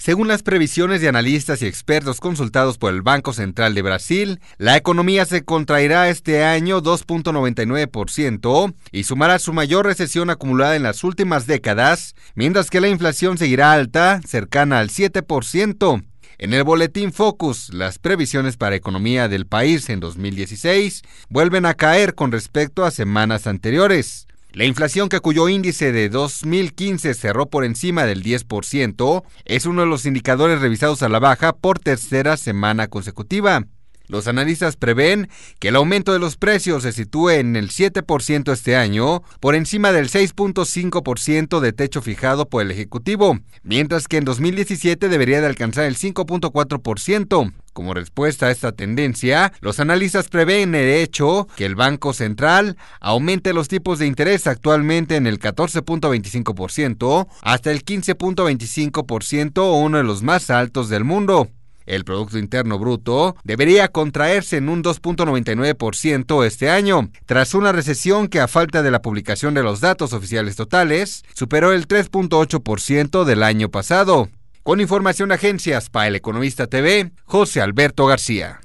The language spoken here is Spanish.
Según las previsiones de analistas y expertos consultados por el Banco Central de Brasil, la economía se contraerá este año 2.99% y sumará su mayor recesión acumulada en las últimas décadas, mientras que la inflación seguirá alta, cercana al 7%. En el boletín Focus, las previsiones para economía del país en 2016 vuelven a caer con respecto a semanas anteriores. La inflación, que cuyo índice de 2015 cerró por encima del 10%, es uno de los indicadores revisados a la baja por tercera semana consecutiva. Los analistas prevén que el aumento de los precios se sitúe en el 7% este año, por encima del 6.5% de techo fijado por el Ejecutivo, mientras que en 2017 debería de alcanzar el 5.4%. Como respuesta a esta tendencia, los analistas prevén el hecho que el Banco Central aumente los tipos de interés actualmente en el 14.25% hasta el 15.25%, uno de los más altos del mundo. El Producto Interno Bruto debería contraerse en un 2.99% este año, tras una recesión que a falta de la publicación de los datos oficiales totales superó el 3.8% del año pasado. Con información de agencias para el Economista TV, José Alberto García.